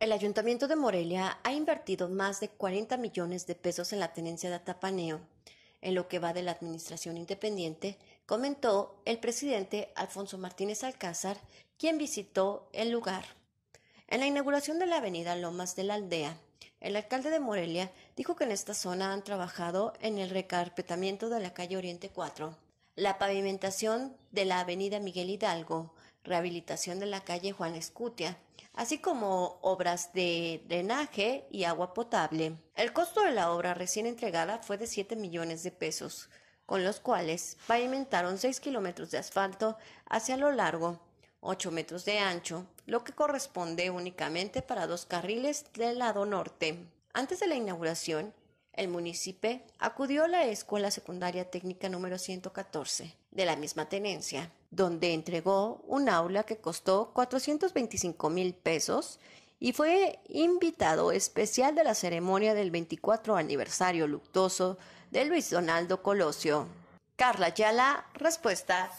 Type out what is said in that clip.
El Ayuntamiento de Morelia ha invertido más de 40 millones de pesos en la tenencia de Atapaneo. En lo que va de la administración independiente, comentó el presidente Alfonso Martínez Alcázar, quien visitó el lugar. En la inauguración de la avenida Lomas de la Aldea, el alcalde de Morelia dijo que en esta zona han trabajado en el recarpetamiento de la calle Oriente 4, la pavimentación de la avenida Miguel Hidalgo, rehabilitación de la calle Juan Escutia, así como obras de drenaje y agua potable. El costo de la obra recién entregada fue de siete millones de pesos, con los cuales pavimentaron seis kilómetros de asfalto hacia lo largo, ocho metros de ancho, lo que corresponde únicamente para dos carriles del lado norte. Antes de la inauguración, el municipio acudió a la Escuela Secundaria Técnica número 114 de la misma tenencia, donde entregó un aula que costó 425 mil pesos y fue invitado especial de la ceremonia del 24 aniversario luctuoso de Luis Donaldo Colosio. Carla Yala, respuesta.